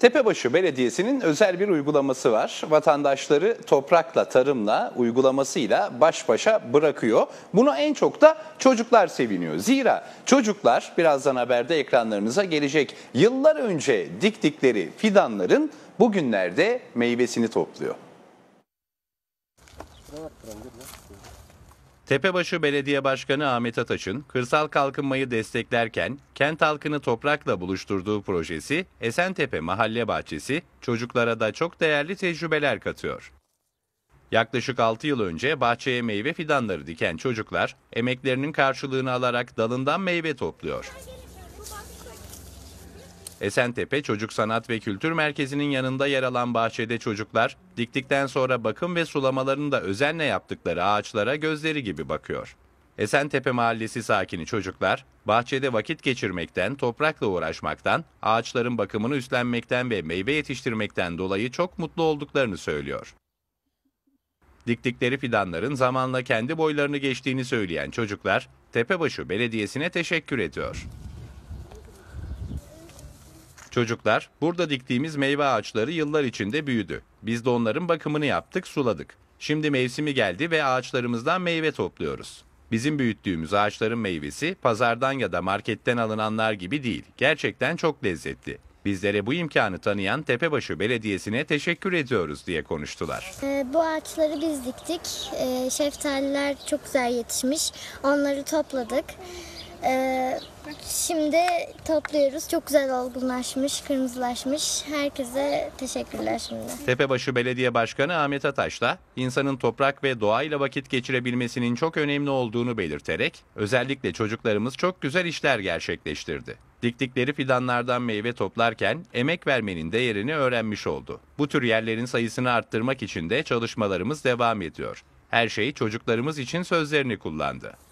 Tepebaşı Belediyesi'nin özel bir uygulaması var. Vatandaşları toprakla, tarımla, uygulamasıyla baş başa bırakıyor. Buna en çok da çocuklar seviniyor. Zira çocuklar birazdan haberde ekranlarınıza gelecek. Yıllar önce diktikleri fidanların bugünlerde meyvesini topluyor. Tepebaşı Belediye Başkanı Ahmet Ataç'ın kırsal kalkınmayı desteklerken kent halkını toprakla buluşturduğu projesi Esentepe Mahalle Bahçesi çocuklara da çok değerli tecrübeler katıyor. Yaklaşık 6 yıl önce bahçeye meyve fidanları diken çocuklar emeklerinin karşılığını alarak dalından meyve topluyor. Esentepe Çocuk Sanat ve Kültür Merkezi'nin yanında yer alan bahçede çocuklar diktikten sonra bakım ve sulamalarını da özenle yaptıkları ağaçlara gözleri gibi bakıyor. Esentepe Mahallesi sakini çocuklar bahçede vakit geçirmekten, toprakla uğraşmaktan, ağaçların bakımını üstlenmekten ve meyve yetiştirmekten dolayı çok mutlu olduklarını söylüyor. Diktikleri fidanların zamanla kendi boylarını geçtiğini söyleyen çocuklar Tepebaşı Belediyesi'ne teşekkür ediyor. Çocuklar, burada diktiğimiz meyve ağaçları yıllar içinde büyüdü. Biz de onların bakımını yaptık, suladık. Şimdi mevsimi geldi ve ağaçlarımızdan meyve topluyoruz. Bizim büyüttüğümüz ağaçların meyvesi pazardan ya da marketten alınanlar gibi değil. Gerçekten çok lezzetli. Bizlere bu imkanı tanıyan Tepebaşı Belediyesi'ne teşekkür ediyoruz diye konuştular. Ee, bu ağaçları biz diktik. Ee, şeftaliler çok güzel yetişmiş. Onları topladık. Ee, Şimdi topluyoruz. Çok güzel olgunlaşmış, kırmızılaşmış. Herkese teşekkürler şimdi. Tepebaşı Belediye Başkanı Ahmet Ataş'la insanın toprak ve doğayla vakit geçirebilmesinin çok önemli olduğunu belirterek özellikle çocuklarımız çok güzel işler gerçekleştirdi. Diktikleri fidanlardan meyve toplarken emek vermenin değerini öğrenmiş oldu. Bu tür yerlerin sayısını arttırmak için de çalışmalarımız devam ediyor. Her şey çocuklarımız için sözlerini kullandı.